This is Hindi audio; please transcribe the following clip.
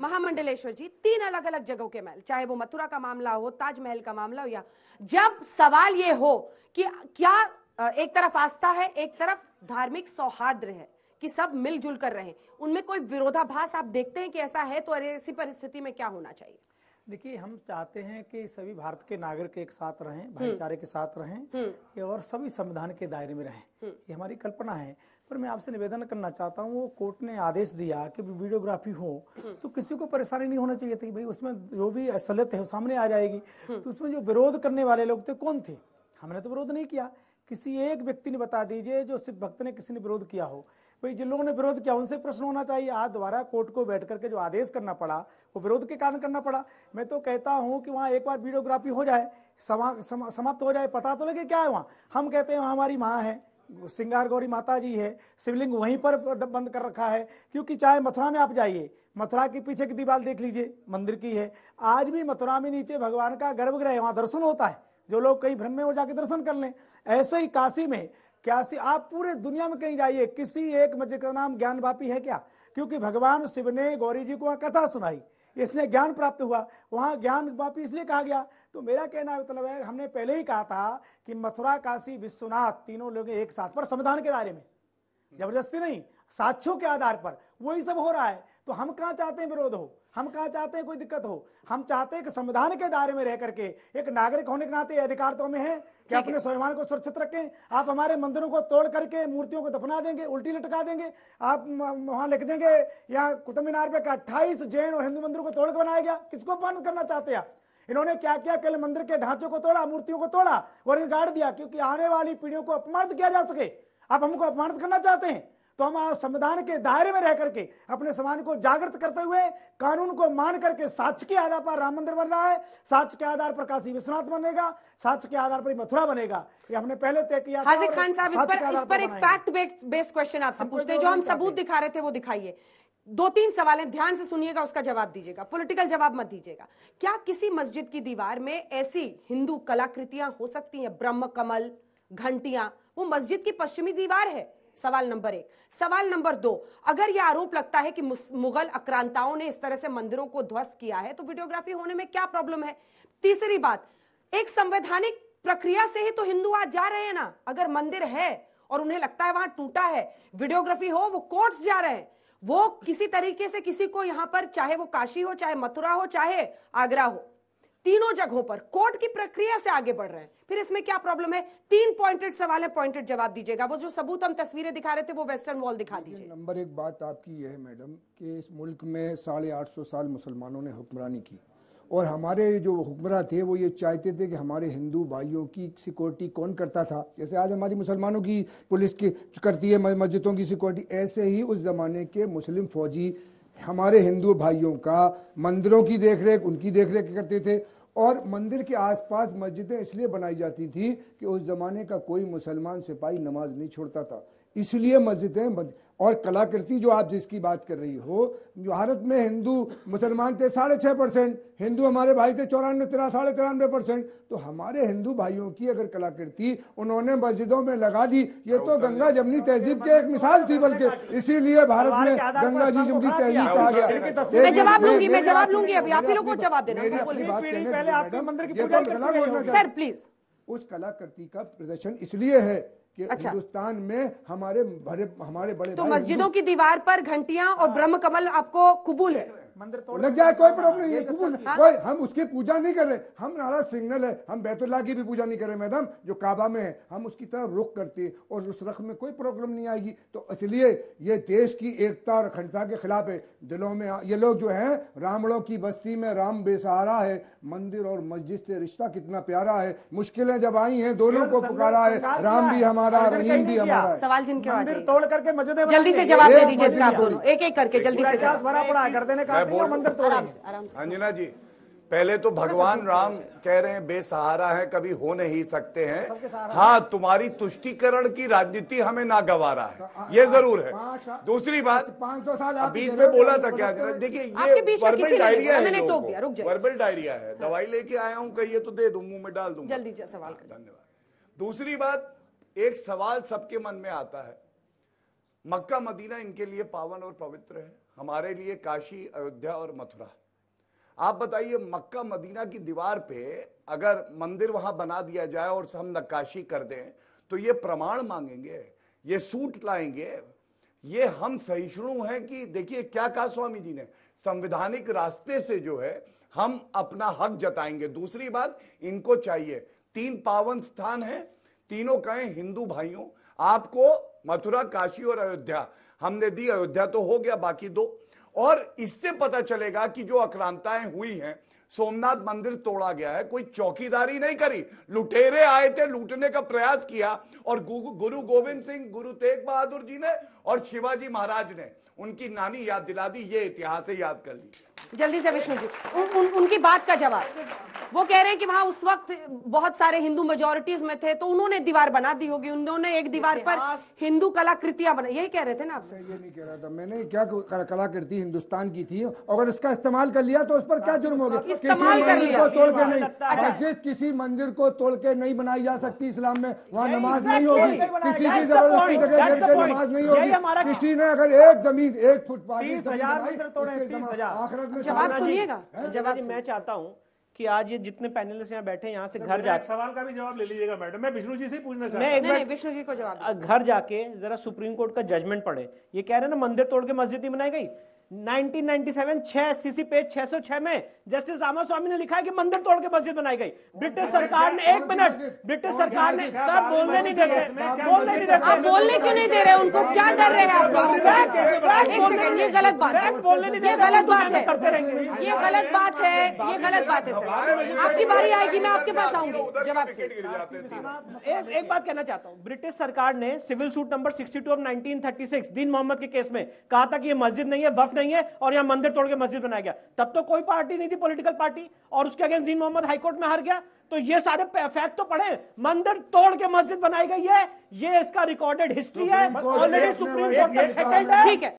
महामंडलेश्वर जी तीन अलग अलग जगहों के महल चाहे वो मथुरा का मामला हो ताजमहल का मामला हो या जब सवाल ये हो कि क्या एक तरफ आस्था है एक तरफ धार्मिक सौहार्द है कि सब मिलजुल कर रहे उनमें कोई विरोधाभास आप देखते हैं कि ऐसा है तो अरे ऐसी परिस्थिति में क्या होना चाहिए देखिए हम चाहते हैं कि सभी भारत के नागरिक एक साथ रहें हम्म। भाईचारे के साथ रहें हम्म। और सभी संविधान के दायरे में रहें हम्म। ये हमारी कल्पना है पर मैं आपसे निवेदन करना चाहता हूँ वो कोर्ट ने आदेश दिया कि वीडियोग्राफी हो तो किसी को परेशानी नहीं होना चाहिए थी भाई उसमें जो भी असलियत है सामने आ जाएगी तो उसमें जो विरोध करने वाले लोग थे कौन थे हमने तो विरोध नहीं किया किसी एक व्यक्ति ने बता दीजिए जो सिर्फ भक्त ने किसी ने विरोध किया हो भाई जिन लोगों ने विरोध किया उनसे प्रश्न होना चाहिए आज द्वारा कोर्ट को बैठ करके जो आदेश करना पड़ा वो विरोध के कारण करना पड़ा मैं तो कहता हूँ कि वहाँ एक बार वीडियोग्राफी हो जाए समा, समा, समाप्त हो जाए पता तो लगे क्या है वहाँ हम कहते हैं वहाँ हमारी माँ है सिंगार गौरी माता जी है शिवलिंग वहीं पर बंद कर रखा है क्योंकि चाहे मथुरा में आप जाइए मथुरा के पीछे की दीवार देख लीजिए मंदिर की है आज भी मथुरा में नीचे भगवान का गर्भगृह है वहाँ दर्शन होता है जो लोग कहीं भ्रम में हो जाके दर्शन कर लें ऐसे ही काशी में क्या आप पूरे दुनिया में कहीं जाइए किसी एक मस्जिद का नाम ज्ञान है क्या क्योंकि भगवान शिव ने गौरी जी को कथा सुनाई इसने ज्ञान प्राप्त हुआ वहाँ ज्ञान वापी इसलिए कहा गया तो मेरा कहना मतलब है हमने पहले ही कहा था कि मथुरा काशी विश्वनाथ तीनों लोग एक साथ पर संविधान के दायरे में जबरदस्ती नहीं साक्ष्यों के आधार पर वही सब हो रहा है तो हम कहाँ चाहते हैं विरोध हो हम कहाँ चाहते हैं कोई दिक्कत हो हम चाहते हैं कि संविधान के दायरे में रह करके एक नागरिक होने के नाते अधिकार तो हमें है कि अपने स्वाभिमान को सुरक्षित रखें आप हमारे मंदिरों को तोड़ करके मूर्तियों को दफना देंगे उल्टी लटका देंगे आप वहां लिख देंगे यहाँ कुतुब मीनार पे अट्ठाईस जैन और हिंदू मंदिरों को तोड़ के बनाया गया किसको अपमान करना चाहते हैं इन्होंने क्या किया कल मंदिर के ढांचों को तोड़ा मूर्तियों को तोड़ा और गाड़ दिया क्योंकि आने वाली पीढ़ियों को अपमानित किया जा सके आप हमको अपमानित करना चाहते हैं तो हम संविधान के दायरे में रह करके अपने समाज को जागृत करते हुए कानून को मान करके साक्ष के आधार पर राम मंदिर बन रहा है साक्ष के आधार पर काशी विश्वनाथ बनेगा साक्ष के आधार पर मथुरा बनेगा ये हमने पहले तय किया हाजिर खान साहब इस पर इस पर एक फैक्ट बेस्ड क्वेश्चन आपसे पूछते हैं जो हम सबूत दिखा रहे थे वो दिखाइए दो तीन सवाल हैं ध्यान से सुनिएगा उसका जवाब दीजिएगा पॉलिटिकल जवाब मत दीजिएगा क्या किसी मस्जिद की दीवार में ऐसी हिंदू कलाकृतियां हो सकती हैं ब्रह्म कमल घंटियां वो मस्जिद की पश्चिमी दीवार है सवाल नंबर एक सवाल नंबर दो अगर यह आरोप लगता है कि मुगल अक्रांताओं ने इस तरह से मंदिरों को ध्वस्त किया है तो वीडियोग्राफी होने में क्या प्रॉब्लम है तीसरी बात एक संवैधानिक प्रक्रिया से ही तो हिंदू आज जा रहे हैं ना अगर मंदिर है और उन्हें लगता है वहां टूटा है वीडियोग्राफी हो वो कोर्ट्स जा रहे हैं वो किसी तरीके से किसी को यहां पर चाहे वो काशी हो चाहे मथुरा हो चाहे आगरा हो तीनों जगहों पर कोर्ट की प्रक्रिया से आगे बढ़ रहे हैं फिर इसमें क्या प्रॉब्लम है तीन पॉइंटेड सवाल है पॉइंटेड जवाब दीजिएगा वो जो सबूत हम तस्वीरें दिखा रहे थे वो वेस्टर्न वॉल दिखा दीजिए नंबर एक बात आपकी यह है मैडम कि इस मुल्क में साढ़े आठ सौ साल मुसलमानों ने हुक्मरानी की और हमारे जो हुक्मरान थे वो ये चाहते थे कि हमारे हिंदू भाइयों की सिक्योरिटी कौन करता था जैसे आज हमारी मुसलमानों की पुलिस की करती है मस्जिदों की सिक्योरिटी ऐसे ही उस ज़माने के मुस्लिम फ़ौजी हमारे हिंदू भाइयों का मंदिरों की देखरेख उनकी देखरेख करते थे और मंदिर के आसपास मस्जिदें इसलिए बनाई जाती थी कि उस जमाने का कोई मुसलमान सिपाही नमाज नहीं छोड़ता था इसलिए मस्जिदें और कलाकृति जो आप जिसकी बात कर रही हो भारत में हिंदू मुसलमान थे साढ़े छः परसेंट हिंदू हमारे भाई थे चौरानवे तिरा साढ़े तिरानवे परसेंट तो हमारे हिंदू भाइयों की अगर कलाकृति उन्होंने मस्जिदों में लगा दी ये तो गंगा जमनी तहजीब की एक मिसाल थी बल्कि इसीलिए भारत में गंगा जी जमनी तहजीब कहा गया जवाब लूंगी मैं जवाब लूंगी अभी आप ही लोगों को जवाब देना प्लीज तो उस कलाकृति का प्रदर्शन इसलिए है कि अच्छा। हिंदुस्तान में हमारे बड़े हमारे बड़े तो मस्जिदों की दीवार पर घंटियां और हाँ। ब्रह्म कमल आपको कबूल है मंदिर तोड़ लग जाए कोई प्रॉब्लम नहीं तो है कोई हम उसकी पूजा नहीं कर रहे हम नारा सिग्नल है हम बैतुल्ला की भी पूजा नहीं कर रहे मैडम जो काबा में है हम उसकी तरफ रुख करते हैं और उस रख में कोई प्रॉब्लम नहीं आएगी तो इसलिए ये देश की एकता और अखंडता के खिलाफ है दिलों में ये लोग जो है रामड़ों की बस्ती में राम बेसहारा है मंदिर और मस्जिद से रिश्ता कितना प्यारा है मुश्किलें जब आई हैं दोनों को पुकारा है राम भी हमारा रहीम भी हमारा सवाल जिनके तोड़ करके मजदे जल्दी से जवाब दे दीजिए एक एक करके जल्दी से भरा पड़ा देने का बोल मंदिर अंजना जी पहले तो भगवान राम कह रहे हैं बेसहारा है कभी हो नहीं सकते हैं हाँ तुम्हारी तुष्टिकरण की राजनीति हमें ना गवारा है हाँ, ये हाँ, जरूर है दूसरी बात पांच सौ साल बीच में बोला था क्या देखिए ये वर्बल डायरिया है वर्बल डायरिया है हाँ। दवाई लेके आया हूँ कहिए तो दे दू मुंह में डाल दूंगा जल्दी सवाल धन्यवाद दूसरी बात एक सवाल सबके मन में आता है मक्का मदीना इनके लिए पावन और पवित्र है हमारे लिए काशी अयोध्या और मथुरा आप बताइए मक्का मदीना की दीवार पे अगर मंदिर वहां बना दिया जाए और हम नक्काशी कर दें तो ये प्रमाण मांगेंगे ये सूट लाएंगे ये हम सहिष्णु हैं कि देखिए क्या कहा स्वामी जी ने संविधानिक रास्ते से जो है हम अपना हक जताएंगे दूसरी बात इनको चाहिए तीन पावन स्थान है तीनों कहें हिंदू भाइयों आपको मथुरा काशी और अयोध्या हमने दी अयोध्या तो हो गया बाकी दो और इससे पता चलेगा कि जो अक्रांताएं हुई हैं सोमनाथ मंदिर तोड़ा गया है कोई चौकीदारी नहीं करी लुटेरे आए थे लूटने का प्रयास किया और गुरु गोविंद सिंह गुरु तेग बहादुर जी ने और शिवाजी महाराज ने उनकी नानी याद दिला दी ये इतिहास याद कर लीजिए जल्दी से विष्णु जी उ, उ, उनकी बात का जवाब वो कह रहे हैं कि वहां उस वक्त बहुत सारे हिंदू मेजोरिटीज में थे तो उन्होंने दीवार बना दी होगी उन्होंने एक दीवार पर हिंदू कलाकृतियां बनाई यही कह रहे थे ना आप ये नहीं कह रहा था मैंने क्या कलाकृति हिंदुस्तान की थी अगर इसका इस्तेमाल कर लिया तो उस पर क्या जुर्म हो गया किसी मंदिर को तोड़ के नहीं मस्जिद किसी मंदिर को तोड़ के नहीं बनाई जा सकती इस्लाम में वहाँ नमाज नहीं होगी किसी की जबरदस्ती नमाज नहीं होगी किसी ने अगर एक जमीन एक फुटपाथ आखिरत जवाब सुनिएगा जवाब मैं चाहता हूँ कि आज ये जितने पैनलिस्ट यहाँ बैठे यहाँ से तो घर जाकर सवाल का भी जवाब ले लीजिएगा मैडम मैं विष्णु जी से पूछना चाहता हूँ मैं विष्णु जी को जवाब घर जाके जरा सुप्रीम कोर्ट का जजमेंट पढ़े ये कह रहे ना मंदिर तोड़ के मस्जिद नहीं बनाई गई 1997 सीसी पेज 606 में जस्टिस रामास्वामी ने लिखा है कि मंदिर तोड़ के मस्जिद बनाई गई ब्रिटिश सरकार ने एक मिनट ब्रिटिश सरकार ने सर बोलने नहीं दे रहे बोलने नहीं दे रहे आप बोलने क्यों नहीं दे रहे उनको क्या कर रहे हैं आप एक सेकंड ये गलत बात है ये गलत बात है ये गलत बात है ये गलत बात है आपकी बारी आएगी मैं आपके पास आऊंगी जवाब एक बात कहना चाहता हूँ ब्रिटिश सरकार ने civil suit number sixty two of nineteen thirty six Deen Mohammad के केस में कहा था कि ये मस्जिद नहीं है वफ नहीं है और यहाँ मंदिर तोड़ के मस्जिद बनाया गया तब तो कोई पार्टी नहीं थी पॉलिटिकल पार्टी और उसके अगेंस्ट दीन मोहम्मद हाईकोर्ट में हार गया तो ये सारे फैक्ट तो पढ़े मंदिर तोड़ के मस्जिद बनाई गई है ये इसका रिकॉर्डेड हिस्ट्री तो है ऑलरेडी सुप्रीम कोर्ट ठीक है